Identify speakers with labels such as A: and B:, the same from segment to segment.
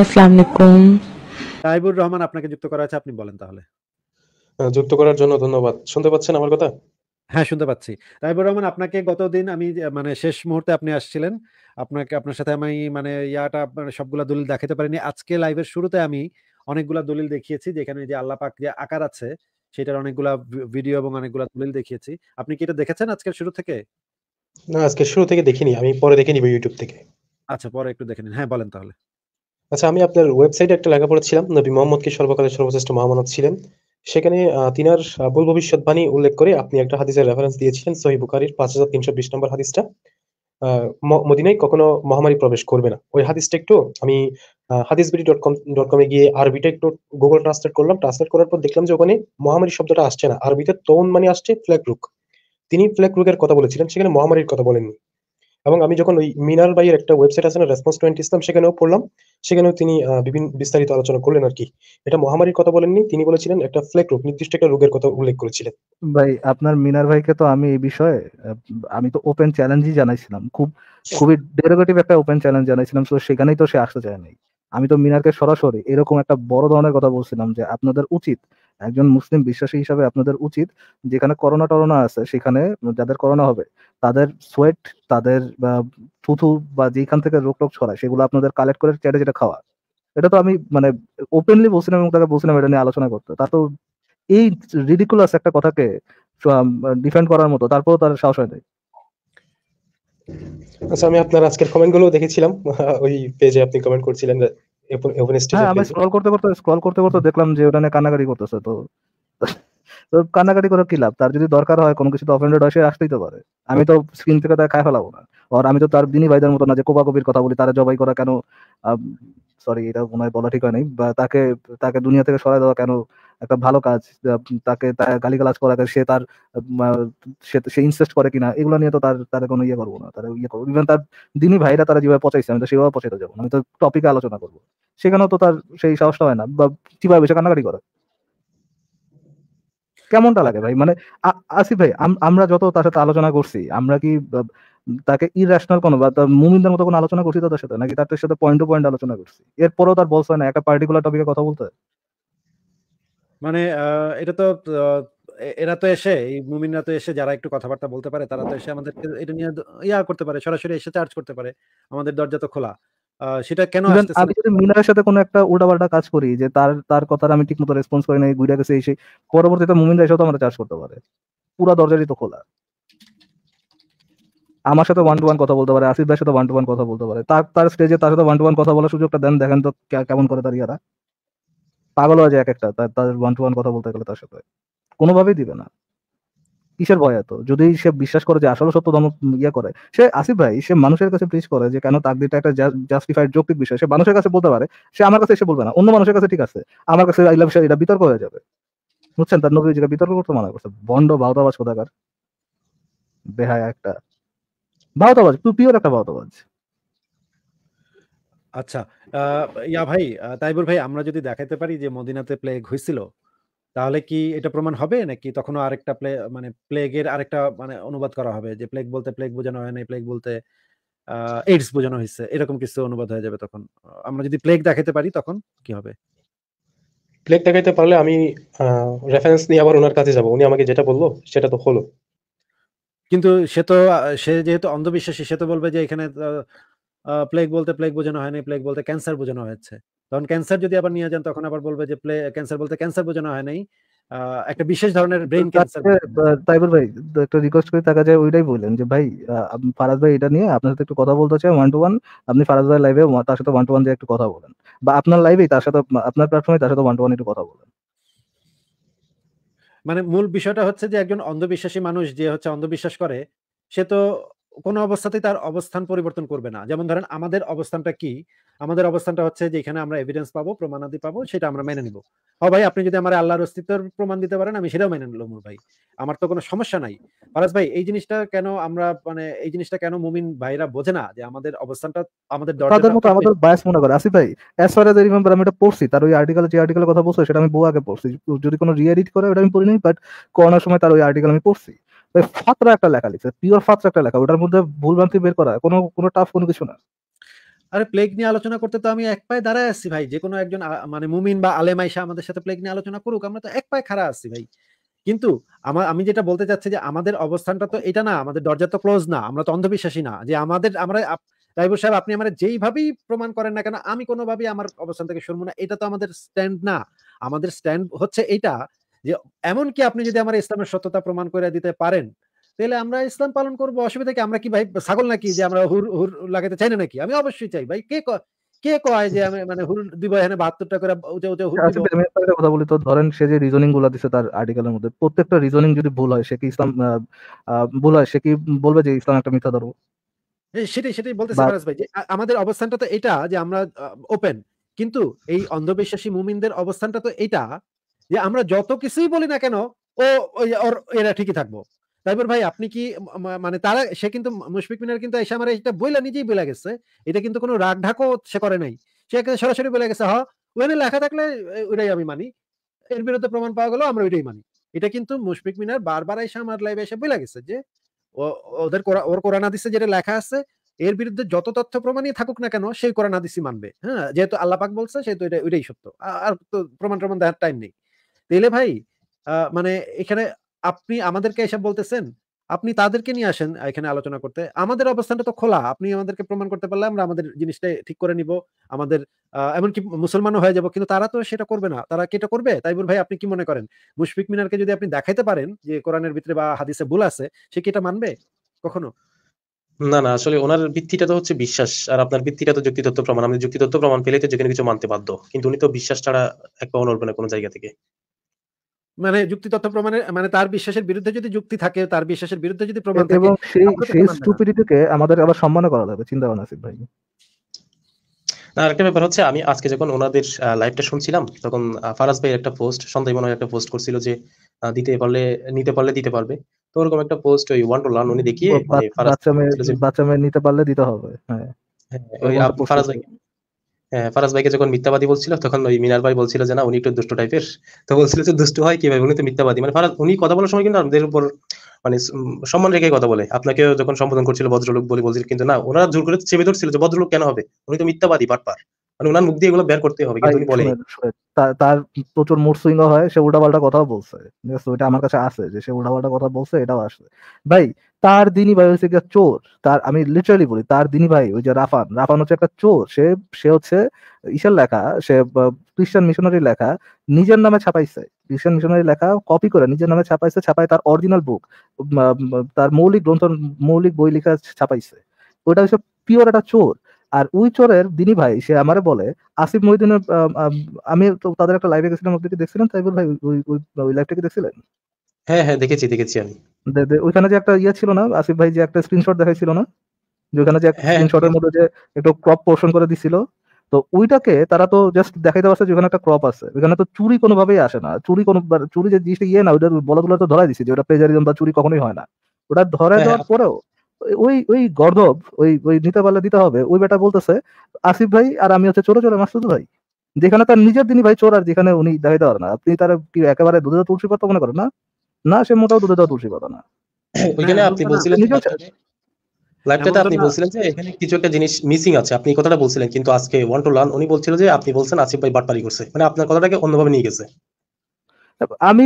A: আসসালামু আলাইকুম রহমান আপনাকে যুক্ত করা আছে আপনি বলেন তাহলে
B: হ্যাঁ, যুক্ত করার জন্য ধন্যবাদ শুনতে পাচ্ছেন আমার কথা হ্যাঁ শুনতে পাচ্ছি
A: রহমান আপনাকে গতদিন আমি মানে শেষ মুহূর্তে আপনি আসছিলেন আপনাকে আপনার সাথে আমি মানে ইয়াটা মানে সবগুলা দলিল দেখাতে পারিনি আজকে লাইভের শুরুতে আমি অনেকগুলা দলিল দেখিয়েছি যেখানে যে আল্লাহ পাক যে আকার আছে সেটার অনেকগুলা ভিডিও এবং অনেকগুলা দলিল দেখিয়েছি আপনি কি এটা দেখেছেন আজকের শুরু থেকে
B: না আজকে শুরু থেকে দেখিনি আমি পরে দেখে নিব ইউটিউব থেকে
A: আচ্ছা পরে একটু দেখে নিন হ্যাঁ বলেন তাহলে
B: আচ্ছা আমি আপনার ওয়েবসাইটে একটা লেখা পড়েছিলাম নবী মোহাম্মদকে সর্বকালের সর্বশ্রেষ্ঠ মহামানব ছিলেন সেখানে তিনার ভুল ভবিষ্যৎবাণী উল্লেখ করে আপনি একটা হাদিসের রেফারেন্স দিয়েছিলেন সহি বুকারির পাঁচ হাজার তিনশো বিশ নম্বর হাদিসটা মদিনায় কখনো মহামারী প্রবেশ করবে না ওই হাদিসটা একটু আমি হাদিস বিডি ডট কম ডট কমে গিয়ে আরবিটা একটু গুগল ট্রান্সলেট করলাম ট্রান্সলেট করার পর দেখলাম যে ওখানে মহামারী শব্দটা আসছে না আরবিতে তোন মানে আসছে ফ্ল্যাগ রুক তিনি ফ্ল্যাগ রুকের কথা বলেছিলেন সেখানে মহামারীর কথা বলেননি এবং আমি যখন ওই মিনার ভাইয়ের একটা ওয়েবসাইট আছে না রেসপন্স টোয়েন্টি ইসলাম সেখানেও পড়লাম সেখানেও তিনি বিভিন্ন বিস্তারিত আলোচনা করলেন আর কি এটা মহামারীর কথা বলেননি তিনি বলেছিলেন একটা ফ্লেক রোগ নির্দিষ্ট একটা রোগের কথা উল্লেখ করেছিলেন
C: ভাই আপনার মিনার ভাইকে তো আমি এই বিষয়ে আমি তো ওপেন চ্যালেঞ্জই জানাইছিলাম খুব খুবই ডেরোগেটিভ একটা ওপেন চ্যালেঞ্জ জানাইছিলাম তো সেখানেই তো সে আসতে চায় নাই আমি তো মিনারকে সরাসরি এরকম একটা বড় ধরনের কথা বলছিলাম যে আপনাদের উচিত একজন মুসলিম বিশ্বাসী হিসাবে আপনাদের উচিত যেখানে করোনা টরোনা আছে সেখানে যাদের করোনা হবে তাদের সোয়েট তাদের থুথু বা যেখান থেকে রোগ টোক ছড়ায় সেগুলো আপনাদের কালেক্ট করে চ্যাটে যেটা খাওয়া এটা তো আমি মানে ওপেনলি বলছিলাম এবং তাকে বলছিলাম এটা নিয়ে আলোচনা করতে তা তো এই রিডিকুলাস একটা কথাকে ডিফেন্ড করার মতো তারপরেও তার সাহস হয়
B: আচ্ছা আমি আপনার আজকের
C: কমেন্ট গুলো দেখেছিলাম
B: ওই পেজে আপনি কমেন্ট করছিলেন হ্যাঁ, আমি স্ক্রল
C: করতে করতে স্ক্রল করতে করতে দেখলাম যে ওখানে কান্নাকাটি করতেছে তো তো কান্নাকাটি করে কি লাভ তার যদি দরকার হয় কোনো কিছুতে অফেন্ডেড হয় সে আসতেই তো পারে আমি তো স্ক্রিন থেকে তাকে খাই ফেলাবো না আর আমি তো তার দিনই ভাইদের মতো না যে কোপাকপির কথা বলি তারা জবাই করা কেন সরি এটা মনে হয় বলা ঠিক হয় নাই বা তাকে তাকে দুনিয়া থেকে সরাই দেওয়া কেন একটা ভালো কাজ তাকে গালি গালাজ করা সে তার সে ইনসেস্ট করে কিনা এগুলো নিয়ে তো তার তার কোনো ইয়ে করবো না তারা ইয়ে করবো ইভেন তার দিনই ভাইরা তারা যেভাবে পচাইছে আমি তো সেভাবে পচাইতে যাবো আমি তো টপিকে আলোচনা করবো সেখানেও তো তার সেই সাহসটা হয় না বা কিভাবে সে কান্নাকাটি করে কেমনটা লাগে ভাই মানে আসিফ ভাই আমরা যত তার সাথে আলোচনা করছি আমরা কি তাকে ইরেশনাল কোনো বা তার মুমিনদের মতো কোনো আলোচনা করছি তাদের সাথে নাকি তার সাথে পয়েন্ট টু পয়েন্ট আলোচনা করছি এরপরও তার বলছে না একটা পার্টিকুলার টপিকে কথা বলতে হয়
A: মানে আহ, এটা তো এরা তো এসে এই মুমিনরা তো এসে যারা একটু কথাবার্তা বলতে পারে তারা তো এসে আমাদের এটা নিয়ে ইয়া করতে পারে সরাসরি এসে চার্জ করতে পারে আমাদের দরজা তো খোলা সেটা কেন আমি যদি
C: সাথে কোনো একটা উল্টাপাল্টা কাজ করি যে তার তার কথাটা আমি ঠিকমতো রেসপন্স করি না গুইরা গেছে পরবর্তীতে মুমিনরা এসেও তো আমরা চার্জ করতে পারে পুরা দরজারই তো খোলা আমার সাথে ওয়ান টু ওয়ান কথা বলতে পারে আসিফ ভাইয়ের সাথে ওয়ান টু ওয়ান কথা বলতে পারে তার তার স্টেজে তার সাথে ওয়ান টু ওয়ান কথা বলার সুযোগটা দেন দেখেন তো কেমন করে তার ইয়ারা পাগল হয়ে যায় এক একটা তাদের ওয়ান টু ওয়ান কথা বলতে গেলে তার সাথে কোনোভাবেই দিবে না কিসের ভয় এত যদি সে বিশ্বাস করে যে আসলে সত্য ধর্ম ইয়ে করে সে আসিফ ভাই সে মানুষের কাছে প্লিজ করে যে কেন তাকদিরটা একটা জাস্টিফাইড যৌক্তিক বিষয় সে মানুষের কাছে বলতে পারে সে আমার কাছে এসে বলবে না অন্য মানুষের কাছে ঠিক আছে আমার কাছে আই লাভ এটা বিতর্ক হয়ে যাবে বুঝছেন তার নবী যেটা বিতর্ক করতে মানা করছে বন্ড বাউতাবাজ কোথাকার বেহায় একটা বাউতাবাজ তুই পিওর একটা বাউতাবাজ
A: আচ্ছা ইয়া ভাই তাইবুর ভাই আমরা যদি দেখাতে পারি যে মদিনাতে প্লেগ হয়েছিল তাহলে কি এটা প্রমাণ হবে? নাকি তখনও আরেকটা প্লে মানে প্লেগের আরেকটা মানে অনুবাদ করা হবে যে প্লেগ বলতে প্লেগ বোঝানো হয় নাই, প্লেগ বলতে এইডস বোঝানো হয়েছে এরকম কিছু অনুবাদ হয়ে যাবে তখন। আমরা যদি প্লেগ দেখাতে পারি তখন কি হবে? প্লেগ দেখাইতে পারলে আমি রেফারেন্স
B: নিয়ে আবার ওনার কাছে যাব উনি আমাকে যেটা বলল সেটা তো হলো।
A: কিন্তু সে তো সে যেহেতু অন্ধবিশ্বাসী সে তো বলবে যে এখানে প্লেগ বলতে প্লেগ বোঝানো হয়নি প্লেগ বলতে ক্যান্সার বোঝানো হয়েছে তখন ক্যান্সার যদি আবার নিয়ে যান তখন আবার বলবে যে প্লে ক্যান্সার বলতে ক্যান্সার বোঝানো হয় নাই একটা বিশেষ ধরনের ব্রেন ক্যান্সার
C: তাইবুল ভাই একটা রিকোয়েস্ট করি থাকা যায় ওইটাই বলেন যে ভাই ফারাজ ভাই এটা নিয়ে আপনার সাথে একটু কথা বলতে চাই ওয়ান টু ওয়ান আপনি ফারাজ ভাই লাইভে তার সাথে ওয়ান টু ওয়ান দিয়ে একটু কথা বলেন বা আপনার লাইভে তার সাথে আপনার প্ল্যাটফর্মে তার সাথে ওয়ান টু ওয়ান একটু কথা বলেন
A: মানে মূল বিষয়টা হচ্ছে যে একজন অন্ধবিশ্বাসী মানুষ যে হচ্ছে অন্ধবিশ্বাস করে সে তো কোনো অবস্থাতেই তার অবস্থান পরিবর্তন করবে না যেমন ধরেন আমাদের অবস্থানটা কি আমাদের অবস্থানটা হচ্ছে যে এখানে আমরা এভিডেন্স পাবো প্রমাণাদি পাবো সেটা আমরা মেনে নিব ও ভাই আপনি যদি আমার আল্লাহর অস্তিত্বের প্রমাণ দিতে পারেন আমি সেটাও মেনে নিলাম ভাই আমার তো কোনো সমস্যা নাই ফরাজ ভাই এই জিনিসটা কেন আমরা মানে এই জিনিসটা কেন মুমিন ভাইরা বোঝে না যে আমাদের অবস্থানটা আমাদের তাদের মতো আমাদের
C: বায়াস মনে করে আসি ভাই অ্যাজ ফার অ্যাজ রিমেম্বার আমি এটা পড়ছি তার ওই আর্টিকেল যে আর্টিকেলের কথা বলছো সেটা আমি বহু আগে পড়ছি যদি কোনো রিএডিট করে ওটা আমি পড়িনি বাট করোনার সময় তার ওই আর্টিকেল আমি পড়ছি ওই ফাতরা একটা লেখা লিখছে পিওর ফাতরা একটা লেখা ওটার মধ্যে ভুলভ্রান্তি বের করা কোনো কোনো টাফ কোনো কিছু না
A: আরে প্লেগ নিয়ে আলোচনা করতে তো আমি এক পায়ে দাঁড়ায় আসছি ভাই যে কোনো একজন মানে মুমিন বা আলেমাইশা আমাদের সাথে প্লেগ নিয়ে আলোচনা করুক আমরা তো এক পায়ে খাড়া আসছি ভাই কিন্তু আমার আমি যেটা বলতে চাচ্ছি যে আমাদের অবস্থানটা তো এটা না আমাদের দরজা তো ক্লোজ না আমরা তো অন্ধবিশ্বাসী না যে আমাদের আমরা রাইবুর সাহেব আপনি আমার যেইভাবেই প্রমাণ করেন না কেন আমি কোনোভাবেই আমার অবস্থান থেকে শুনবো না এটা তো আমাদের স্ট্যান্ড না আমাদের স্ট্যান্ড হচ্ছে এটা যে এমনকি আপনি যদি আমার ইসলামের সত্যতা প্রমাণ করে দিতে পারেন তাহলে আমরা ইসলাম পালন করবো অসুবিধা কি আমরা কি ভাই ছাগল নাকি যে আমরা হুর হুর লাগাতে চাই না নাকি আমি অবশ্যই চাই ভাই কে কে কয় যে আমি মানে হুর দিব এখানে বাহাত্তরটা করে হুর আচ্ছা,
C: কথা বলি তো ধরেন সে যে রিজনিং গুলা দিছে তার আর্টিকেলের মধ্যে প্রত্যেকটা রিজনিং যদি ভুল হয় সে কি ইসলাম ভুল হয় সে কি বলবে যে ইসলাম একটা মিথ্যা ধর্ম
A: সেটাই সেটাই বলতে ভাই যে আমাদের অবস্থানটা তো এটা যে আমরা ওপেন কিন্তু এই অন্ধবিশ্বাসী মুমিনদের অবস্থানটা তো এটা যে আমরা যত কিছুই বলি না কেন ও এরা ঠিকই থাকবো তারপর ভাই আপনি কি মানে তারা সে কিন্তু মুশফিক মিনার কিন্তু এসে আমার এটা বইলা নিজেই বলে গেছে এটা কিন্তু কোনো রাগ ঢাকো সে করে নাই সে সরাসরি বলে গেছে হ্যাঁ ওখানে লেখা থাকলে ওইটাই আমি মানি এর বিরুদ্ধে প্রমাণ পাওয়া গেলো আমরা ওইটাই মানি এটা কিন্তু মুশফিক মিনার বারবার এসে আমার লাইভে এসে বলে গেছে যে ওদের ওর কোরআন আদিসে যেটা লেখা আছে এর বিরুদ্ধে যত তথ্য প্রমাণই থাকুক না কেন সেই কোরআন আদিসই মানবে হ্যাঁ যেহেতু আল্লাপাক বলছে সেহেতু এটা ওইটাই সত্য আর তো প্রমাণ প্রমাণ দেওয়ার টাইম নেই তাইলে ভাই মানে এখানে আপনি আমাদেরকে এসব বলতেছেন আপনি তাদেরকে নিয়ে আসেন এখানে আলোচনা করতে আমাদের অবস্থানটা তো খোলা আপনি আমাদেরকে প্রমাণ করতে পারলে আমরা আমাদের জিনিসটা ঠিক করে নিব আমাদের এমনকি মুসলমানও হয়ে যাব কিন্তু তারা তো সেটা করবে না তারা কেটা করবে তাই বল ভাই আপনি কি মনে করেন মুশফিক মিনারকে যদি আপনি দেখাইতে পারেন যে কোরআনের ভিতরে বা হাদিসে ভুল আছে সে কি এটা মানবে কখনো
B: না না আসলে ওনার ভিত্তিটা তো হচ্ছে বিশ্বাস আর আপনার ভিত্তিটা তো যুক্তি তত্ত্ব প্রমাণ আমি যুক্তি তত্ত্ব প্রমাণ পেলে তো যেখানে কিছু মানতে বাধ্য কিন্তু উনি তো বিশ্বাস ছাড়া এক পাওয়া নড়বে না কোনো জায়গা থেকে
A: মানে যুক্তি তথ্য প্রমাণের মানে তার বিশ্বাসের বিরুদ্ধে যদি যুক্তি থাকে তার বিশ্বাসের বিরুদ্ধে যদি প্রমাণ থাকে এবং সেই সেই
C: স্টুপিডিটিকে আমাদের আবার সম্মান করা যাবে চিন্তা ভাবনা আসিফ ভাই
A: ব্যাপার হচ্ছে আমি
B: আজকে যখন ওনাদের লাইভটা শুনছিলাম তখন ফারাজ ভাইয়ের একটা পোস্ট সন্ধ্যায় মনে একটা পোস্ট করছিল যে দিতে পারলে নিতে পারলে দিতে পারবে তো ওরকম একটা পোস্ট ওই ওয়ান টু লার্ন উনি দেখিয়ে
C: বাচ্চা মেয়ে নিতে পারলে দিতে হবে হ্যাঁ, হ্যাঁ ওই ফারাজ ভাই
B: ফারাজ ভাইকে যখন মিথ্যাবাদী বলছিল তখন ওই মিনার ভাই বলছিল যে না উনি একটু দুষ্ট টাইপের তো বলছিল যে দুষ্ট হয় কিভাবে উনি তো মিথ্যাবাদী মানে ফারাজ উনি কথা বলার সময় কিন্তু আমাদের উপর মানে সম্মান রেখে কথা বলে আপনাকে যখন সম্বোধন করছিল ভদ্রলোক বলে বলছিল কিন্তু না ওনারা জোর করে চেপে ধরছিল যে ভদ্রলোক কেন হবে উনি তো মিথ্যাবাদী বারবার মানে ওনার মুখ দিয়ে এগুলো বের করতে হবে কিন্তু বলে
C: তার প্রচুর মুড সুইং হয় সে উল্টাপাল্টা কথাও বলছে এটা আমার কাছে আছে যে সে উল্টাপাল্টা কথা বলছে এটাও আসছে ভাই তার দিনই ভাই হচ্ছে একটা চোর তার আমি লিটারালি বলি তার দিনই ভাই ওই যে রাফান রাফান হচ্ছে একটা চোর সে সে হচ্ছে ঈশার লেখা সে খ্রিস্টান মিশনারি লেখা নিজের নামে ছাপাইছে খ্রিস্টান মিশনারি লেখা কপি করে নিজের নামে ছাপাইছে ছাপায় তার অরিজিনাল বুক তার মৌলিক গ্রন্থ মৌলিক বই লেখা ছাপাইছে ওটা হচ্ছে পিওর একটা চোর আর ওই চোরের দিনী ভাই সে আমারে বলে আসিফ মহিদিনের আমি তো তাদের একটা লাইভে গেছিলাম আপনি কি দেখছিলেন তাইবুল ভাই ওই ওই লাইভটা কি দেখছিলেন
B: হ্যাঁ হ্যাঁ দেখেছি দেখেছি আমি
C: ওইখানে যে একটা ইয়ে ছিল না আসিফ ভাই যে একটা স্ক্রিনশট দেখাইছিল না যেখানে যে স্ক্রিনশটের হ্যাঁ, হ্যাঁ। মধ্যে যে একটু ক্রপ পোর্শন করে দিছিল তো ওইটাকে তারা তো জাস্ট দেখাইতে পারছে যেখানে একটা ক্রপ আছে ওইখানে তো চুরি কোনোভাবেই আসে না চুরি কোনো চুরি যে জিনিসটা ইয়ে না ওইটা বলাগুলো তো ধরাই দিছে যে ওটা প্লেজারিজম বা চুরি কখনোই হয় না ওটা ধরে হ্যাঁ, দেওয়ার পরেও ওই ওই গর্ধব ওই ওই নিতে পারলে দিতে হবে ওই বেটা বলতেছে আসিফ ভাই আর আমি হচ্ছে চোর চোরে মাসুদ ভাই যেখানে তার নিজের দিনই ভাই চোর আর যেখানে উনি দেখাইতে পারে না আপনি তার কি একেবারে দুধে দেওয়া তুলসী কথা মনে করেন না না সে মোটাও দুধে দেওয়া তুলসী কথা না ওইখানে আপনি হ্যাঁ, বলছিলেন
B: লাইভটাতে আপনি বলছিলেন যে এখানে কিছু একটা জিনিস মিসিং আছে আপনি কথাটা বলছিলেন কিন্তু আজকে ওয়ান টু লার্ন উনি বলছিল যে আপনি বলছেন আসিফ ভাই বাটপারি করছে মানে আপনার কথাটাকে অন্যভাবে নিয়ে গেছে
C: আমি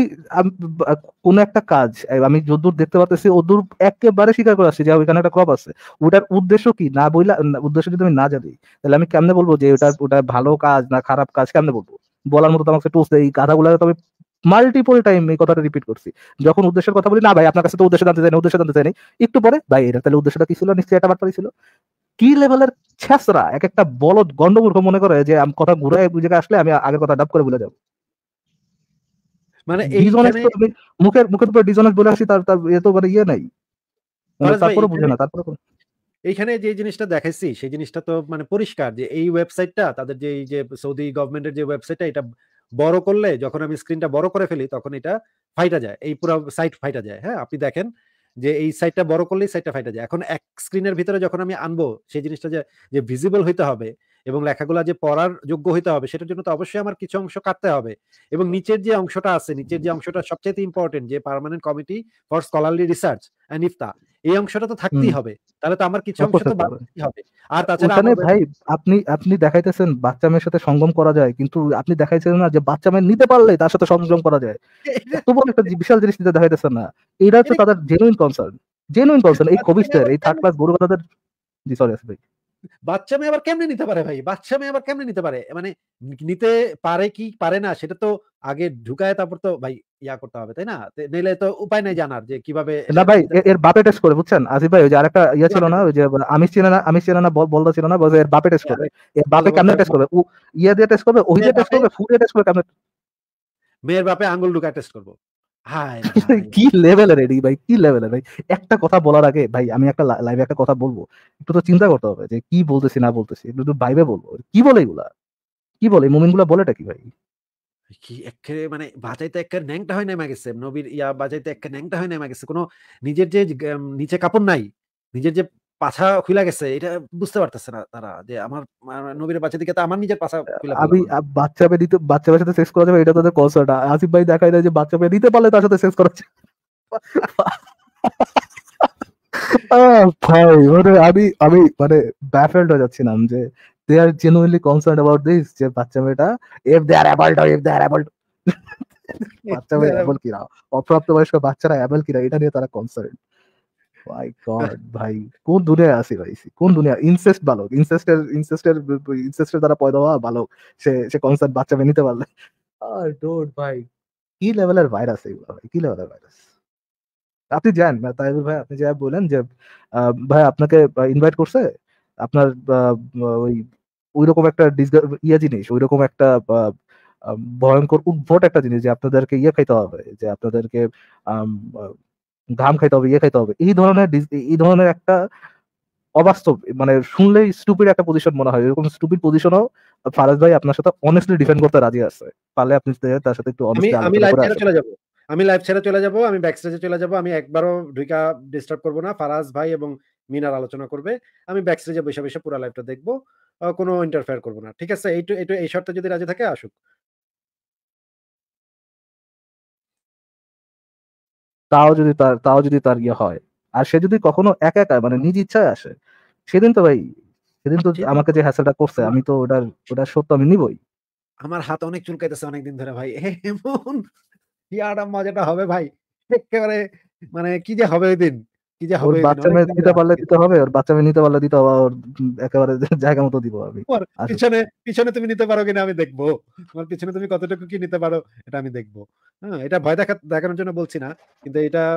C: কোন একটা কাজ আমি যদুর দেখতে পাচ্ছি ওদুর একেবারে স্বীকার করে আসছি যে ওইখানে একটা ক্রপ আছে ওটার উদ্দেশ্য কি না বইলা উদ্দেশ্য যদি আমি না জানি তাহলে আমি কেমনে বলবো যে ওটা ওটা ভালো কাজ না খারাপ কাজ কেমনে বলবো বলার মতো আমাকে টোস এই কথাগুলো তো আমি মাল্টিপল টাইম এই কথাটা রিপিট করছি যখন উদ্দেশ্যের কথা বলি না ভাই আপনার কাছে তো উদ্দেশ্য জানতে চাই উদ্দেশ্য জানতে চাই একটু পরে ভাই এটা তাহলে উদ্দেশ্যটা কি ছিল নিশ্চয়ই এটা বার্তা ছিল কি লেভেলের ছেসরা এক একটা বলদ গন্ডমূর্খ মনে করে যে আমি কথা ঘুরে বুঝে আসলে আমি আগে কথা ডাব করে বলে যাবো মানে মুখের মুখের উপর ডিজনেস বলে আসি তার এত ইয়ে মানে ইয়ে নাই মানে তারপরে বুঝে না তারপরে
A: এইখানে যে জিনিসটা দেখাইছি সেই জিনিসটা তো মানে পরিষ্কার যে এই ওয়েবসাইটটা তাদের যে এই যে সৌদি গভর্নমেন্টের যে ওয়েবসাইটটা এটা বড় করলে যখন আমি স্ক্রিনটা বড় করে ফেলি তখন এটা ফাইটা যায় এই পুরো সাইট ফাইটা যায় হ্যাঁ আপনি দেখেন যে এই সাইটটা বড় করলেই সাইটটা ফাইটা যায় এখন এক স্ক্রিনের ভিতরে যখন আমি আনবো সেই জিনিসটা যে ভিজিবল হইতে হবে এবং লেখাগুলা যে পড়ার যোগ্য হইতে হবে সেটার জন্য তো অবশ্যই আমার কিছু অংশ কাটতে হবে এবং নিচের যে অংশটা আছে নিচের যে অংশটা সবচেয়ে ইম্পর্টেন্ট যে permanent committee for scholarly research and ইফতা এই অংশটা তো থাকতেই হবে তাহলে তো আমার কিছু অংশ তো বাড়তেই হবে আর তাছাড়া ভাই
C: আপনি আপনি দেখাইতেছেন বাচ্চা মেয়ের সাথে সঙ্গম করা যায় কিন্তু আপনি দেখাইছেন না যে বাচ্চা মেয়ে নিতে পারলে তার সাথে সঙ্গম করা যায় তবু একটা বিশাল জিনিস নিতে দেখাইতেছেন না এটা হচ্ছে তাদের জেনুইন কনসার্ন জেনুইন কনসার্ন এই কবিস্টার এই থার্ড ক্লাস গরু কথাদের জি সরি আসবে ভাই
A: বাচ্চা মেয়ে আবার কেমনে নিতে পারে ভাই বাচ্চা মেয়ে আবার কেমনে নিতে পারে মানে নিতে পারে কি পারে না সেটা তো আগে ঢুকায় তারপর তো ভাই ইয়া করতে হবে তাই না নইলে তো উপায় নাই জানার যে কিভাবে না
C: ভাই এর বাপে টেস্ট করে বুঝছেন আসিফ ভাই ওই যে আরেকটা ইয়া ছিল না ওই যে আমি ছিল না আমি ছিল না বলদা ছিল না বলছে এর বাপে টেস্ট করে এর বাপে কেমনে টেস্ট করবে ইয়া দিয়ে টেস্ট করবে ওই দিয়ে টেস্ট করবে ফুড দিয়ে টেস্ট করবে কেমনে
A: মেয়ের বাপে আঙ্গুল ঢুকায় টেস্ট করবো
C: কি ভাই কি ভাই একটা কথা বলার আগে ভাই আমি একটা লাইভে একটা কথা বলবো একটু তো চিন্তা করতে হবে যে কি বলতেছি না বলতেছি একটু বলবো কি বলে এগুলা কি বলে মুমিনগুলা বলেটা কি ভাই
A: কি একখানে মানে বাজাইতে একখানে ন্যাংটা হয় নেমে গেছে নবীর ইয়া বাজাইতে একখানে ন্যাংটা হয় নেমে গেছে কোনো নিজের যে নিচে কাপড় নাই নিজের যে পাছা খুলে গেছে এটা বুঝতে পারতেছে না তারা যে আমার নবীর বাচ্চা দিকে তো আমার নিজের পাছা খুলা আমি
C: বাচ্চা পেয়ে দিতে বাচ্চা বাচ্চা শেষ করা যাবে এটা তাদের কনসার্ট আসিফ ভাই দেখাই দেয় যে বাচ্চা পেয়ে দিতে পারলে তার সাথে সেক্স করা ভাই মানে আমি আমি মানে ব্যাফেল্ড হয়ে যাচ্ছিলাম যে they are genuinely concern about this যে বাচ্চা মেয়েটা F they R অ্যাবাল্ট if they আর অ্যাবাল্ট বাচ্চা মেয়ে অ্যাবল কিনা অপ্রাপ্ত বয়স্ক বাচ্চারা অ্যাবল কিনা এটা নিয়ে তারা কনসার্ন মাই গড ভাই কোন দুনিয়ায় আসি ভাই কোন দুনিয়া ইনসেস্ট বালক ইনসেস্টের ইনসেস্টের ইনসেস্টের দ্বারা পয়দা হওয়া বালক সে সে কনসার্ট বাচ্চা মেনে নিতে পারলে আর ডোড ভাই কি লেভেলের ভাইরাস এগুলো ভাই কি লেভেলের ভাইরাস আপনি যান তাইবুল ভাই আপনি যা বলেন যে ভাই আপনাকে ইনভাইট করছে আপনার ওই ওইরকম একটা ইয়ে জিনিস ওইরকম একটা ভয়ঙ্কর উদ্ভট একটা জিনিস যে আপনাদেরকে ইয়ে খাইতে হবে যে আপনাদেরকে ঘাম খাইতে হবে ইয়ে খাইতে হবে এই ধরনের এই ধরনের একটা অবাস্তব মানে শুনলে স্টুপিড একটা পজিশন মনে হয় এরকম স্টুপিড পজিশনও ফারাজ ভাই আপনার সাথে অনেস্টলি ডিফেন্ড করতে রাজি আছে পারলে আপনি তার সাথে একটু অনেস্টলি আমি লাইভ ছেড়ে চলে
A: যাব আমি লাইভ ছেড়ে চলে যাব আমি ব্যাক স্টেজে চলে যাব আমি একবারও ঢুকা ডিস্টার্ব করব না ফারাজ ভাই এবং মিনার আলোচনা করবে আমি ব্যাক স্টেজে বসে বসে পুরো লাইভটা দেখব কোনো ইন্টারফেয়ার করব না ঠিক আছে এই এই শর্তে যদি রাজি থাকে আসুক
C: তাও যদি তার তাও যদি তার ইয়ে হয় আর সে যদি কখনো একা একা মানে নিজ ইচ্ছায় আসে সেদিন তো ভাই সেদিন তো আচ্ছা। আমাকে যে হ্যাসেলটা করছে আমি তো ওটার ওটার সত্য আমি নিবই
A: আমার হাত অনেক চুলকাইতেছে অনেকদিন ধরে ভাই এমন কি আরাম মজাটা হবে ভাই একেবারে মানে কি যে হবে ওই দিন আমি আচ্ছা। হ্যাঁ,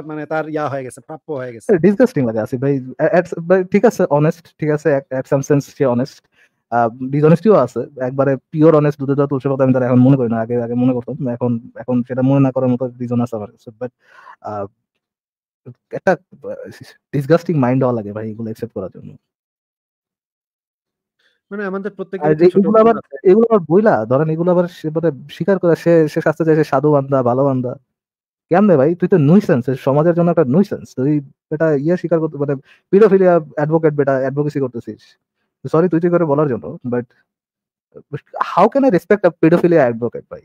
A: মানে তার ইয়া হয়ে গেছে প্রাপ্য হয়ে গেছে
C: ভাই ভাই ঠিক আছে অনেস্ট ঠিক আছে আছে একবারে পিওর অনেস্ট দুধে কথা আমি এখন মনে করি না আগে আগে মনে করতাম এখন এখন সেটা মনে না করার মতো রিজন আছে আমার কাছে একটা ডিসগাস্টিং মাইন্ড হওয়া লাগে ভাই এগুলো অ্যাকসেপ্ট করার জন্য
A: মানে আমাদের প্রত্যেকের এগুলো আবার
C: এগুলো আবার বইলা ধরেন এগুলো আবার মানে স্বীকার করা সে সে শাস্তে চাইছে সাধু বান্দা ভালো বান্দা কেমনে ভাই তুই তো নুইসেন্স সমাজের জন্য একটা নুইসেন্স তুই এটা ইয়া স্বীকার করতে মানে পিডোফিলিয়া অ্যাডভোকেট বেটা অ্যাডভোকেসি করতেছিস সরি তুই তুই করে বলার জন্য but how can I respect a paedophilia advocate ভাই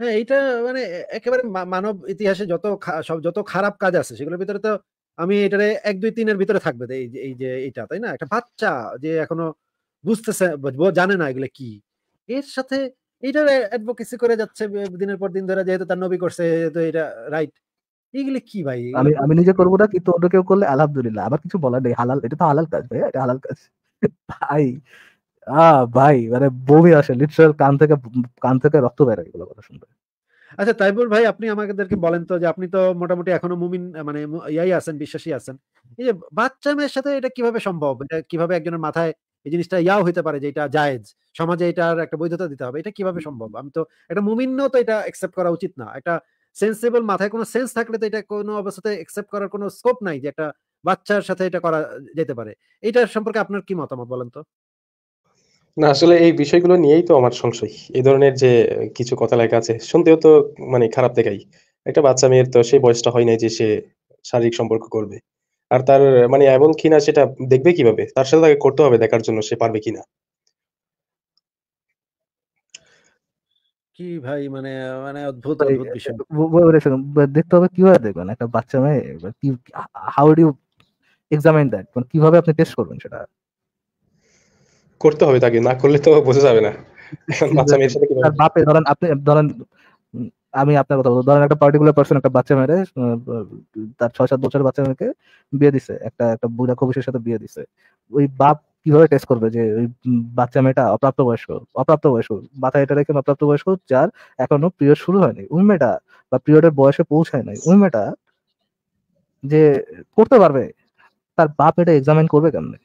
A: হ্যাঁ এটা মানে একেবারে মানব ইতিহাসে যত সব যত খারাপ কাজ আছে সেগুলোর ভিতরে তো আমি এটারে এক দুই তিনের ভিতরে থাকবে এই যে এইটা তাই না একটা বাচ্চা যে এখনো বুঝতেছে জানে না এগুলো কি এর সাথে এটার অ্যাডভোকেসি করে যাচ্ছে দিনের পর দিন ধরে যেহেতু তার নবী করছে তো এটা রাইট এগুলো কি ভাই আমি আমি
C: নিজে করবো না কিন্তু অন্য কেউ করলে আলহামদুলিল্লাহ আবার কিছু বলার নেই হালাল এটা তো হালাল কাজ ভাই এটা হালাল কাজ ভাই আহ ভাই মানে বমি আসে লিটারাল কান থেকে কান থেকে রক্ত বের এগুলো কথা শুনতে
A: আচ্ছা ভাই আপনি আমাদেরকে বলেন তো যে আপনি তো মোটামুটি এখনো মুমিন মানে ইয়াই আছেন বিশ্বাসী আছেন এই যে বাচ্চা মেয়ের সাথে এটা কিভাবে সম্ভব এটা কিভাবে একজনের মাথায় এই জিনিসটা ইয়াও হইতে পারে যে এটা জায়েজ সমাজে এটার একটা বৈধতা দিতে হবে এটা কিভাবে সম্ভব আমি তো এটা মুমিনও তো এটা অ্যাকসেপ্ট করা উচিত না একটা সেন্সেবল মাথায় কোনো সেন্স থাকলে তো এটা কোনো অবস্থাতে অ্যাকসেপ্ট করার কোনো স্কোপ নাই যে একটা বাচ্চার সাথে এটা করা যেতে পারে এটা সম্পর্কে আপনার কি মতামত বলেন তো
B: না আসলে এই বিষয়গুলো নিয়েই তো আমার সংশয় এই ধরনের যে কিছু কথা লেখা আছে শুনতেও তো মানে খারাপ দেখাই একটা বাচ্চা মেয়ের তো সেই বয়সটা হয় নাই যে সে শারীরিক সম্পর্ক করবে আর তার মানে এমন কিনা সেটা দেখবে কিভাবে তার সাথে তাকে করতে হবে দেখার জন্য সে পারবে কিনা
A: কি ভাই মানে মানে অদ্ভুত অদ্ভুত বিষয়
C: দেখতে হবে কিভাবে দেখবেন একটা বাচ্চা মেয়ে হাউ ডু এক্সামিন দ্যাট কিভাবে আপনি টেস্ট করবেন সেটা করতে
B: হবে তাকে না করলে তো বোঝা যাবে না
C: বাপে ধরেন আপনি ধরেন আমি আপনার কথা বলবো ধরেন একটা পার্টিকুলার পার্সন একটা বাচ্চা মেয়েরে তার ছয় সাত বছরের বাচ্চা মেয়েকে বিয়ে দিছে একটা একটা বুড়া কবিসের সাথে বিয়ে দিছে ওই বাপ কিভাবে টেস্ট করবে যে ওই বাচ্চা মেয়েটা অপ্রাপ্ত বয়স্ক অপ্রাপ্ত বয়স্ক মাথায় এটা রেখে অপ্রাপ্ত বয়স্ক যার এখনো পিরিয়ড শুরু হয়নি ওই মেয়েটা বা পিরিয়ডের বয়সে পৌঁছায় নাই ওই মেয়েটা যে করতে পারবে তার বাপ এটা এক্সামিন করবে কেমনে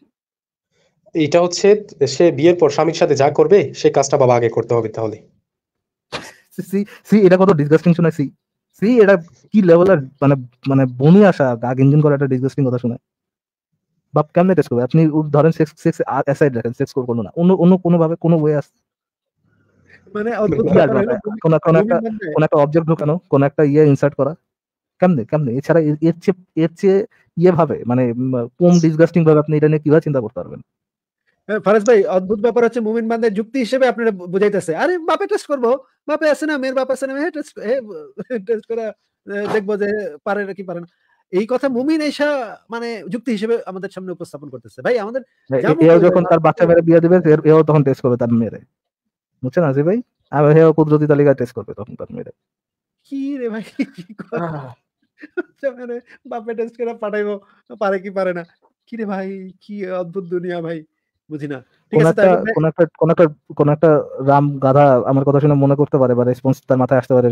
B: এটা হচ্ছে সে বিয়ের পর স্বামীর সাথে যা করবে সে কাজটা বাবা আগে করতে হবে তাহলে
C: সি সি এটা কত ডিসগাস্টিং শোনায় সি সি এটা কি লেভেলের মানে মানে বমি আসা গা গেঞ্জিন করা একটা ডিসগাস্টিং কথা শোনায় বাপ কেমনে টেস্ট করবে আপনি ধরেন সেক্স সেক্স অ্যাসাইড রাখেন সেক্স করলো না অন্য অন্য কোনো ভাবে মানে কোনো ওয়ে আসে
A: মানে কোন একটা কোন একটা
C: অবজেক্ট ঢোকানো কোন একটা ইয়ে ইনসার্ট করা কেমনে কেমনে এছাড়া এর চেয়ে এর চেয়ে ইয়ে ভাবে মানে কোন ডিসগাস্টিং ভাবে আপনি এটা নিয়ে কিভাবে চিন্তা করতে পারবেন
A: হ্যাঁ, ফারাজ ভাই অদ্ভুত ব্যাপার হচ্ছে মুমিন বান্দের যুক্তি হিসেবে আপনারা বুঝাইতেছে আরে বাপে টেস্ট করবো বাপে আছে না মেয়ের বাপ আছে না টেস্ট করা দেখবো যে পারে নাকি পারে না এই কথা মুমিন এসা মানে যুক্তি হিসেবে আমাদের সামনে উপস্থাপন করতেছে ভাই আমাদের এও যখন তার বাচ্চা মেরে
C: বিয়ে দিবে এও তখন টেস্ট করবে তার মেয়েরে বুঝছেন আজি ভাই আর হেও কুদরতি তালিকা টেস্ট করবে তখন তার মেরে
A: কি রে ভাই কি কথা মানে বাপে টেস্ট করে পাঠাইবো পারে কি পারে না কি রে ভাই কি অদ্ভুত দুনিয়া ভাই বুঝি না
C: আমার কথা শুনে মনে করতে পারে রেসপন্স তার মাথায় আসতে পারে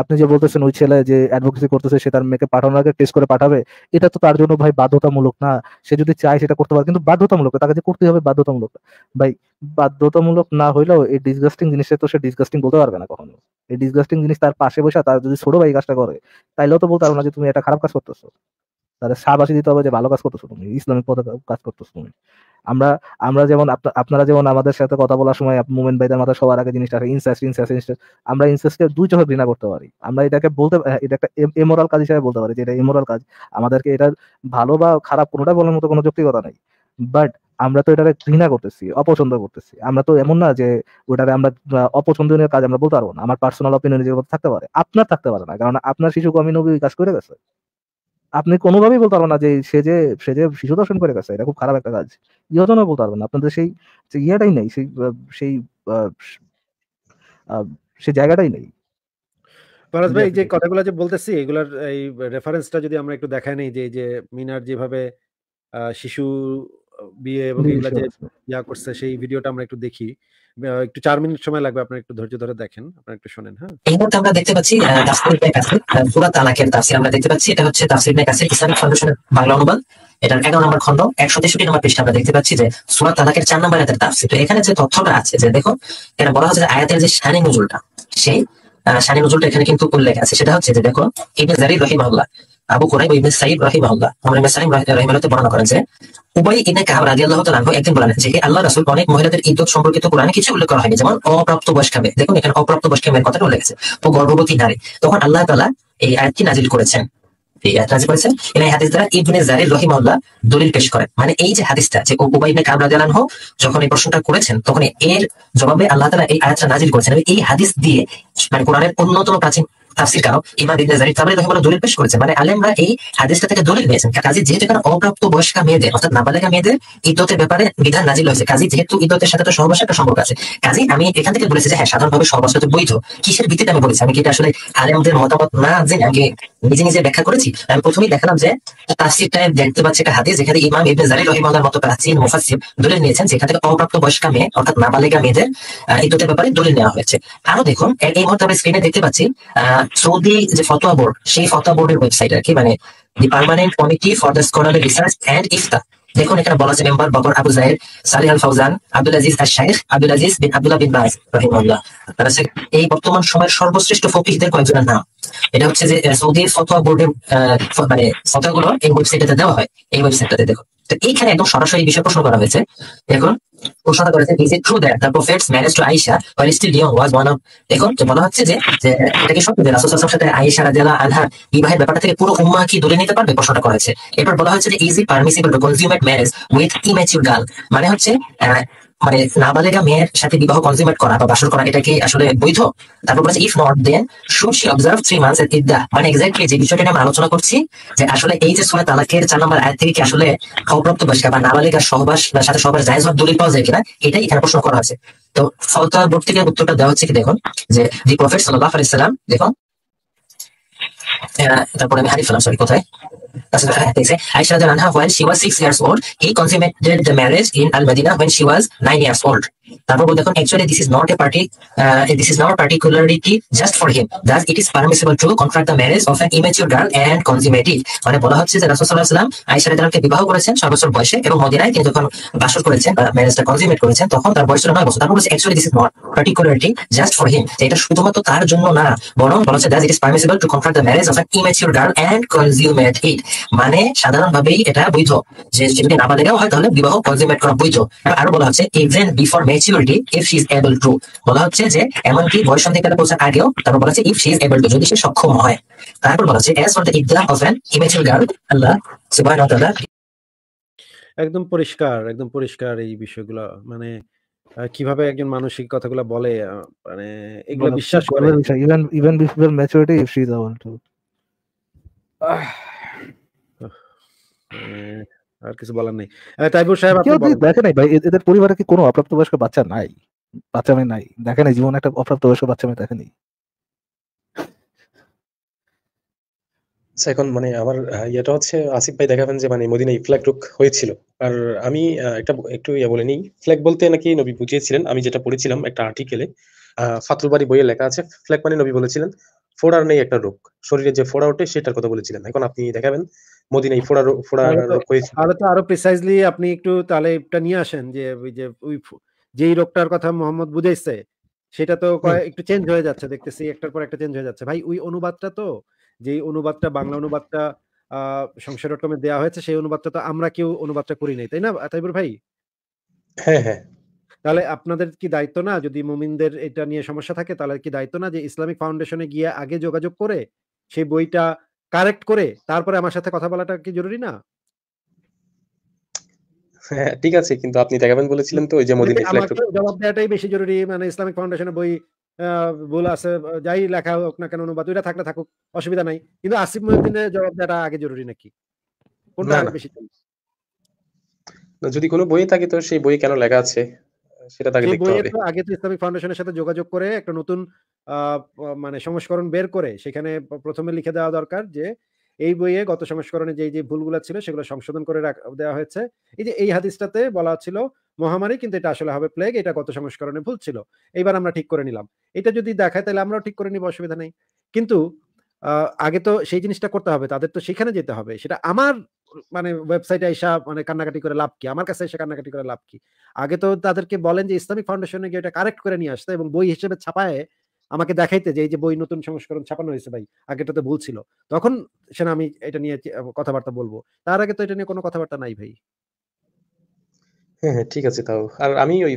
C: আপনি যে বলতেছেন ওই ছেলে যে অ্যাডভোকেসি করতেছে সে তার মেয়েকে আগে টেস্ট করে পাঠাবে এটা তো তার জন্য ভাই বাধ্যতামূলক না সে যদি চায় সেটা করতে পারে কিন্তু বাধ্যতামূলক তাকে হবে বাধ্যতামূলক ভাই বাধ্যতামূলক না হইলেও এই ডিসগাস্টিং জিনিসটা তো সে ডিসগাস্টিং বলতে পারবে না কখনো এই ডিসগাস্টিং জিনিস তার পাশে বসে তার যদি ছোট ভাই কাজটা করে তাইলেও তো বলতে পারবো না যে তুমি এটা খারাপ কাজ করতেছো তাহলে সাবাসী দিতে হবে যে ভালো কাজ করতেছো তুমি ইসলামিক পদে কাজ করতেছো তুমি আমরা আমরা যেমন আপনারা যেমন আমাদের সাথে কথা বলার সময় মোমেন ভাইদের মাথায় সবার আগে জিনিসটা আসে ইনসাস ইনসাস ইনসাস আমরা ইনসাসকে দুই চোখে ঘৃণা করতে পারি আমরা এটাকে বলতে হ্যাঁ, এটা একটা এমোরাল কাজ হিসাবে বলতে পারি যে এটা এমোরাল কাজ আমাদেরকে এটা ভালো বা খারাপ কোনোটা বলার মতো কোনো যৌক্তিকতা নাই বাট আমরা তো এটাকে ঘৃণা করতেছি অপছন্দ করতেছি আমরা তো এমন না যে ওটাকে আমরা অপছন্দনীয় কাজ আমরা বলতে পারবো না আমার পার্সোনাল অপিনিয়ন নিজের থাকতে পারে আপনার থাকতে পারে না কারণ আপনার শিশু কমিনবি কাজ করে গেছে আপনি কোনোভাবেই বলতে পারবেন না যে সে যে সে যে শিশু দর্শন করে গেছে এটা খুব খারাপ একটা কাজ ইয়োজনও বলতে পারবেন না আপনাদের সেই যে ইয়েটাই নেই সেই সেই সে জায়গাটাই নেই
A: ফরাজ ভাই যে কথাগুলো যে বলতেছি এগুলার এই রেফারেন্সটা যদি আমরা একটু দেখাই নেই যে যে মিনার যেভাবে শিশু বিয়ে এবং এগুলা যে ইয়া করছে সেই ভিডিওটা আমরা একটু দেখি একটু চার মিনিট সময় লাগবে আপনার একটু ধৈর্য ধরে দেখেন আপনার একটু শোনেন হ্যাঁ
D: এই মুহূর্তে আমরা দেখতে পাচ্ছি তালাকের তাফসির আমরা দেখতে পাচ্ছি এটা হচ্ছে তাফসির ইসলামিক ফাউন্ডেশনের বাংলা অনুবাদ এটার এগারো নম্বর খন্ড একশো তেষট্টি নম্বর পৃষ্ঠা আমরা দেখতে পাচ্ছি যে সুরা তালাকের চার নম্বর আয়াতের তাফসির তো এখানে যে তথ্যটা আছে যে দেখো এটা বলা হচ্ছে যে আয়াতের যে শানি নজুলটা সেই শানি নজুলটা এখানে কিন্তু উল্লেখ আছে সেটা হচ্ছে যে দেখো ইবনে জারির রহিমাহুল্লাহ আবু কুরাইব ইবনে সাইদ রাহিমাহুল্লাহ আমরা মুসলিম রাহিমাহুল্লাহতে বর্ণনা করেন যে উবাই ইবনে কাহাব রাদিয়াল্লাহু তাআলা একদিন বলেন যে আল্লাহ রাসূল অনেক মহিলাদের ইদ্দত সম্পর্কিত কোরআনে কিছু উল্লেখ করা হয়নি যেমন অপ্রাপ্ত বয়স্কা মেয়ে দেখুন এখানে অপ্রাপ্ত বয়স্কা মেয়ের কথাটা উল্লেখ আছে তো গর্ভবতী নারী তখন আল্লাহ তাআলা এই আয়াতটি নাজিল করেছেন এই আয়াত নাজিল করেছেন এই হাদিস দ্বারা ইবনে জারির রাহিমাহুল্লাহ দলিল পেশ করেন মানে এই যে হাদিসটা যে উবাই ইবনে কাহাব রাদিয়াল্লাহু যখন এই প্রশ্নটা করেছেন তখন এর জবাবে আল্লাহ তাআলা এই আয়াতটা নাজিল করেছেন এই হাদিস দিয়ে মানে কোরআনের অন্যতম প্রাচীন মানে হ্যাঁ, নিজে নিজে ব্যাখ্যা করেছি আমি প্রথমেই দেখালাম যে তাফসিরটায় দেখতে পাচ্ছি একটা হাদিস যেখানে ইমাম ইবনে জারির মতো প্রাচীন মুফাসসির দলিল নিয়েছেন যেখান থেকে অপ্রাপ্ত বয়স্কা মেয়ে অর্থাৎ নাবালিকা মেয়েদের ইদ্যতের ব্যাপারে দলিল নেওয়া হয়েছে আরো দেখুন এই মুহূর্তে আমরা স্ক্রিনে দেখতে পাচ্ছি সৌদি যে ফতোয়া বোর্ড সেই ফতোয়া বোর্ডের ওয়েবসাইট আর কি মানে the permanent committee for the research and ইফতা দেখুন এখানে বলা আছে member Abu Zaher Salih Al Abdul Aziz আর Abdul Aziz bin Abdullah bin Baz রহিমুল্লাহ তারা এই বর্তমান সময়ের সর্বশ্রেষ্ঠ ফকিহদের কয়েকজনের নাম এটা হচ্ছে যে সৌদি ফতোয়া বোর্ডের মানে ফতোয়াগুলো এই ওয়েবসাইটটাতে দেওয়া হয় এই ওয়েবসাইটটাতে দেখো তো এইখানে একদম সরাসরি বিষয় প্রশ্ন করা হয়েছে দেখুন ঘোষণা করেছে visit through that the prophet's marriage to Aisha while still young was one of দেখুন যে বলা হচ্ছে যে এটাকে সত্যি যে রাসূল সাল্লাল্লাহু সাথে আয়েশা রাদিয়াল্লাহু আনহা বিবাহের ব্যাপার থেকে পুরো উম্মাহ কি দূরে নিতে পারবে প্রশ্নটা করেছে এরপর বলা হচ্ছে যে is it permissible to consummate marriage with immature girl মানে হচ্ছে মানে নাবালেগা মেয়ের সাথে বিবাহ কনজিউমেট করা বা বাসর করা এটা কি আসলে বৈধ তারপর বলেছে if not then should she observe three months at ইদ্দা মানে এক্স্যাক্টলি যে বিষয়টা আমরা আলোচনা করছি যে আসলে এই যে সোনা তালাকের চার নম্বর আয়াত থেকে কি আসলে অপ্রাপ্ত বয়স্কা বা নাবালিকার সহবাস বা সাথে সবার জায়জ হওয়ার দলিল পাওয়া যায় কিনা এটাই এখানে প্রশ্ন করা আছে তো থেকে উত্তরটা দেওয়া হচ্ছে কি দেখুন যে দি প্রফেট সাল্লাল্লাহু আলাইহি সাল্লাম দেখুন তারপরে আমি হারিয়ে ফেলাম সরি কোথায় Uh, মানে বিবাহ করেছেন ছয় বছর বয়সে এবং মদিনায় তিনি যখন বাস করেছেন ম্যারেজটা কনজিউমেট করেছেন তখন তার বয়সের নয় বছর তারপর পার্টিকুলারিটি জাস্ট ফর হিম এটা শুধুমাত্র তার জন্য না বরং বলা হচ্ছে does it is permissible to the marriage of an immature girl consummate hit মানে সাধারণভাবেই এটা বৈধ যে সে যদি নাবালিকাও হয় তাহলে বিবাহ কনজিমেট করা বৈধ আরো বলা হচ্ছে even before maturity if she is able to বলা হচ্ছে যে এমনকি বয়স সন্ধিকালে পৌঁছার আগেও তারপর বলা হচ্ছে if she is able to যদি সে সক্ষম হয় তারপর বলা হচ্ছে অ্যাজ ফর দ্য ইদ্লাহ অফ অ্যান ইমেচিউর গার্ল আল্লাহ সুবহানাহু সুবাহ
A: একদম পরিষ্কার একদম পরিষ্কার এই বিষয়গুলো মানে কিভাবে একজন মানুষ এই কথাগুলো বলে মানে এগুলো বিশ্বাস করে
C: even even before maturity if she is able to
A: আর কিছু বলার নেই তাইবুর সাহেব আপনি
C: দেখেন নাই ভাই এদের পরিবারে কি কোনো বাচ্চা নাই বাচ্চা মেয়ে নাই নাই জীবনে একটা বাচ্চা মেয়ে দেখেনি
B: আচ্ছা, এখন মানে আমার ইয়েটা হচ্ছে আসিফ ভাই দেখাবেন যে মানে মদিনায় ফ্ল্যাগ রোগ হয়েছিল আর আমি একটা একটু ইয়ে বলে নিই ফ্ল্যাগ বলতে নাকি নবী বুঝিয়েছিলেন আমি যেটা পড়েছিলাম একটা আর্টিকেলে ফাতুলবাড়ি বইয়ে লেখা আছে ফ্ল্যাগ মানে নবী বলেছিলেন ফোড়ার নেই একটা রোগ শরীরে যে ফোড়া ওঠে সেটার কথা বলেছিলেন এখন আপনি দেখাবেন মদিনাই ফোড়া ফোড়া হয়েছে
A: তো আরো প্রিসাইজলি আপনি একটু তাহলে এটা নিয়ে আসেন যে ওই যে ওই যেই রোগটার কথা মোহাম্মদ বুঝাইছে সেটা তো একটু চেঞ্জ হয়ে যাচ্ছে দেখতেছি একটার পর একটা চেঞ্জ হয়ে যাচ্ছে ভাই ওই অনুবাদটা তো যে অনুবাদটা বাংলা অনুবাদটা সংসার দেওয়া হয়েছে সেই অনুবাদটা তো আমরা কেউ অনুবাদটা করি নাই তাই না তাইবুর ভাই হ্যাঁ হ্যাঁ তাহলে আপনাদের কি দায়িত্ব না যদি মুমিনদের এটা নিয়ে সমস্যা থাকে তাহলে কি দায়িত্ব না যে ইসলামিক ফাউন্ডেশনে গিয়ে আগে যোগাযোগ করে সেই বইটা কারেক্ট করে তারপরে আমার সাথে কথা বলাটা কি জরুরি না
B: হ্যাঁ ঠিক আছে কিন্তু আপনি দেখাবেন বলেছিলেন তো ওই যে মোদি
A: জবাব দেওয়াটাই বেশি জরুরি মানে ইসলামিক ফাউন্ডেশনের বই ভুল আছে যাই লেখা হোক না কেন অনুবাদ ওইটা থাকলে থাকুক অসুবিধা নাই কিন্তু আসিফ মহিউদ্দিনের জবাব দেওয়াটা আগে জরুরি নাকি কোনটা বেশি
B: যদি কোনো বই থাকে তো সেই বই কেন লেখা আছে সেটা তাকে দেখতে হবে
A: আগে তো ইসলামিক ফাউন্ডেশনের সাথে যোগাযোগ করে একটা নতুন মানে সংস্করণ বের করে সেখানে প্রথমে লিখে দেওয়া দরকার যে এই বইয়ে গত সংস্করণে যে যে ভুলগুলো ছিল সেগুলো সংশোধন করে দেওয়া হয়েছে এই যে এই হাদিসটাতে বলা হচ্ছিল মহামারী কিন্তু এটা আসলে হবে প্লেগ এটা গত সংস্করণে ভুল ছিল এইবার আমরা ঠিক করে নিলাম এটা যদি দেখায় তাহলে আমরাও ঠিক করে নিব অসুবিধা নেই কিন্তু আগে তো সেই জিনিসটা করতে হবে তাদের তো সেখানে যেতে হবে সেটা আমার মানে ওয়েবসাইটে এসা মানে কান্নাকাটি করে লাভ কি আমার কাছে এসে কান্নাকাটি করে লাভ কি আগে তো তাদেরকে বলেন যে ইসলামিক ফাউন্ডেশনে গিয়ে এটা কারেক্ট করে নিয়ে আসতে এবং বই হিসেবে ছাপায় আমাকে দেখাইতে যে এই যে বই নতুন সংস্করণ ছাপানো হয়েছে ভাই আগেটাতে ভুল ছিল তখন সেনা আমি এটা নিয়ে কথাবার্তা বলবো তার আগে তো এটা নিয়ে কোনো কথাবার্তা নাই ভাই হ্যাঁ,
B: হ্যাঁ ঠিক আছে তাও আর
A: আমি ওই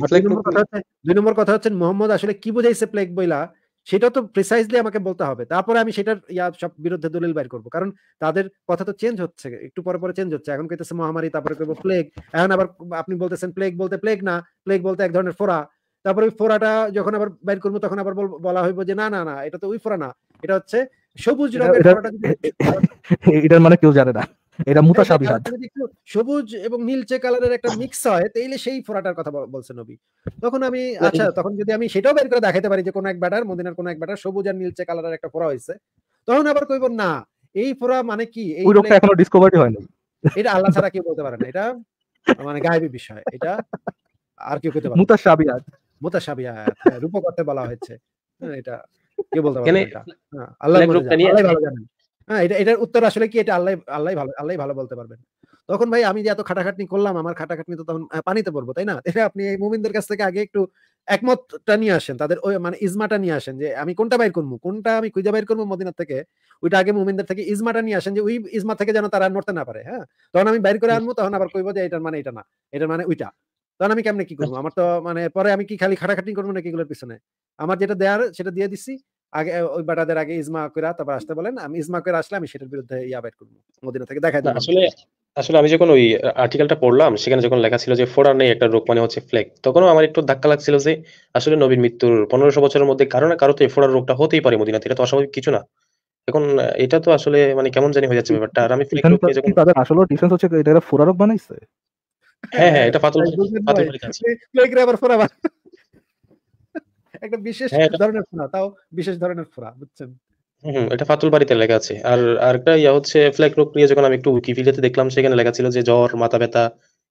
A: দুই নম্বর কথা হচ্ছে মোহাম্মদ আসলে কি বোঝাইছে প্লেগ বইলা সেটা তো প্রিসাইজলি আমাকে বলতে হবে তারপরে আমি সেটার ইয়া সব বিরুদ্ধে দলিল বাইর করবো কারণ তাদের কথা তো চেঞ্জ হচ্ছে একটু পরে পরে চেঞ্জ হচ্ছে এখন কেতেছে মহামারী তারপরে কইব প্লেগ এখন আবার আপনি বলতেছেন প্লেগ বলতে প্লেগ না প্লেগ বলতে এক ধরনের ফোরা তারপরে ওই ফোরাটা যখন আবার বাইর করবো তখন আবার বলা হইব যে না না না এটা তো ওই ফোরা না এটা হচ্ছে সবুজ রঙের ফোড়াটা
C: এটার মানে কেউ জানে না এটা
A: সবুজ এবং নীলচে কালারের একটা মিক্স হয় তাইলে সেই কথা বলছে নবী তখন আমি আচ্ছা তখন যদি আমি সেটাও বের করে দেখাতে পারি যে কোন এক ব্যাটার মদিনার কোন এক ব্যাটার সবুজ আর নীলচে কালারের একটা হয়েছে তখন আবার কইব না এই মানে কি এই রোগটা এখনো ডিসকভারি এটা আল্লাহ ছাড়া কেউ বলতে পারে না এটা মানে বিষয় এটা আর কেউ কইতে পারে মুতাশা বিহাদ হ্যাঁ, বলা হয়েছে হ্যাঁ, এটা কে বলতে পারে হ্যাঁ, আল্লাহ ভালো জানেন হ্যাঁ এটা এটার উত্তর আসলে কি এটা আল্লাহ আল্লাহ ভালো আল্লাহ ভালো বলতে পারবেন তখন ভাই আমি যে এত খাটাখাটনি করলাম আমার খাটাখাটনি তো তখন হ্যাঁ, পানিতে পড়বো তাই না এটা আপনি এই মুমিনদের কাছ থেকে আগে একটু একমতটা নিয়ে আসেন তাদের ওই মানে ইজমাটা নিয়ে আসেন যে আমি কোনটা বাইর করবো কোনটা আমি খুঁজে বাইর করবো মদিনার থেকে ওইটা আগে মুমিনদের থেকে ইজমাটা নিয়ে আসেন যে ওই ইজমা থেকে যেন তারা নড়তে না পারে হ্যাঁ তখন আমি বাইর করে আনবো তখন আবার কইবো যে এটার মানে এটা না এটার মানে ওইটা তখন আমি কেমনে কি করবো আচ্ছা। আমার তো মানে পরে আমি কি খালি খাটাখাটনি করবো নাকি এগুলোর পিছনে আমার যেটা দেয়ার সেটা দিয়ে দিচ্ছি আগে ওই বাটাদের আগে ইজমা করে তারপর আসতে বলেন আমি ইজমা করে আসলে আমি সেটার বিরুদ্ধে ইয়া বাইট করবো মদিনা থেকে দেখা যায় আসলে
B: আসলে আমি যখন ওই আর্টিকেলটা পড়লাম সেখানে যখন লেখা ছিল যে ফোড়া নেই একটা রোগ মানে হচ্ছে ফ্লেক তখনও আমার একটু ধাক্কা লাগছিল যে আসলে নবীর মৃত্যুর পনেরোশো বছরের মধ্যে কারো না কারো তো এই ফোড়ার রোগটা হতেই পারে মদিনাতে এটা তো অস্বাভাবিক কিছু না এখন এটা তো আসলে মানে কেমন জানি হয়ে যাচ্ছে ব্যাপারটা আর আমি ফ্লেক রোগকে যখন
C: তাদের আসলে ডিফেন্স হচ্ছে এটা ফোড়া রোগ বানাইছে হ্যাঁ হ্যাঁ এটা পাতল পাতল
A: ফ্লেক আবার ফোড়া একটা বিশেষ হ্যাঁ, ধরনের ফোড়া তাও বিশেষ ধরনের ফোড়া বুঝছেন
B: হুম এটা ফাতুল বাড়িতে লেখা আছে আর আরেকটা ইয়া হচ্ছে ফ্ল্যাক রোগ নিয়ে যখন আমি একটু উইকিপিডিয়াতে দেখলাম সেখানে লেখা ছিল যে জ্বর মাথা ব্যথা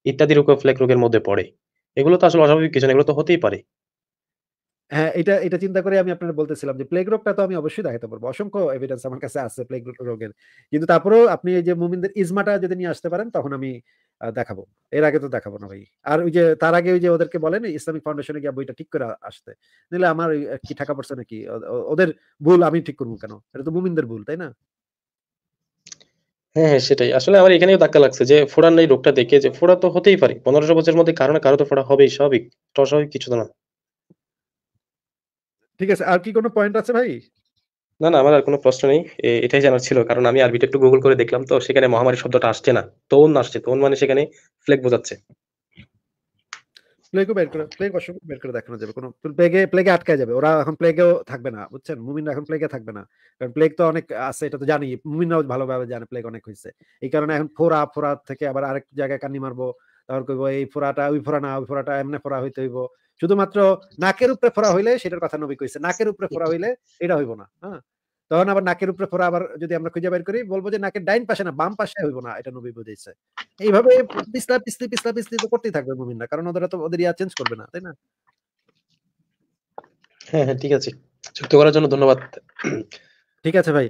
B: ইত্যাদি রোগ ফ্ল্যাক রোগের মধ্যে পড়ে এগুলো তো আসলে অস্বাভাবিক কিছু না এগুলো তো হতেই পারে
A: হ্যাঁ এটা এটা চিন্তা করে আমি আপনার বলতেছিলাম যে প্লেগ রোগটা তো আমি অবশ্যই দেখাতে পারবো অসংখ্য এভিডেন্স আমার কাছে আছে প্লেগ রোগের কিন্তু তারপরেও আপনি যে মুমিনদের ইজমাটা যদি নিয়ে আসতে পারেন তখন আমি দেখাবো এর আগে তো দেখাবো না ভাই আর ওই যে তার আগে ওই যে ওদেরকে বলেন ইসলামিক ফাউন্ডেশনে গিয়ে বইটা ঠিক করে আসতে নিলে আমার কি টাকা পড়ছে নাকি ওদের ভুল আমি ঠিক করবো কেন এটা তো মুমিনদের ভুল তাই না
B: হ্যাঁ হ্যাঁ সেটাই আসলে আমার এখানেও ধাক্কা লাগছে যে ফোড়ার নেই রোগটা দেখে যে ফোড়া তো হতেই পারে পনেরোশো বছরের মধ্যে কারো না কারো তো ফোড়া হবেই স্বাভাবিক অস্বাভাবিক কিছু না
A: ঠিক আছে আর কি কোনো পয়েন্ট আছে ভাই
B: না না আমার আর কোনো প্রশ্ন নেই এটাই জানার ছিল কারণ আমি আরবিটা একটু গুগল করে দেখলাম তো সেখানে মহামারী শব্দটা আসছে না তোন আসছে তোন মানে সেখানে ফ্লেগ বোঝাচ্ছে
A: প্লেগও বের করে প্লেগ অসংখ্য বের করে দেখানো যাবে কোনো প্লেগে প্লেগে আটকে যাবে ওরা এখন প্লেগেও থাকবে না বুঝছেন মুমিনরা এখন প্লেগে থাকবে না কারণ প্লেগ তো অনেক আছে এটা তো জানি মুমিনরাও ভালোভাবে জানে প্লেগ অনেক হয়েছে এই কারণে এখন ফোরা ফোরা থেকে আবার আরেক জায়গায় কান্নি মারবো তারপর কইবো এই ফোরাটা ওই ফোরা না ওই ফোরাটা এমনি ফোরা হইতে হইব শুধুমাত্র নাকের উপরে ফোড়া হইলে সেটার কথা নবী কইছে নাকের উপরে ফোড়া হইলে এটা হইব না হ্যাঁ তখন আবার নাকের উপরে ফোড়া আবার যদি আমরা খুঁজে বের করি বলবো যে নাকের ডাইন পাশে না বাম পাশে হইব না এটা নবী বুঝাইছে এইভাবে পিছলা পিছলি পিছলা পিছলি তো করতেই থাকবে মুমিনরা কারণ ওদের তো ওদের ইয়া চেঞ্জ করবে না তাই না
B: হ্যাঁ হ্যাঁ ঠিক আছে যুক্ত করার জন্য ধন্যবাদ ঠিক আছে ভাই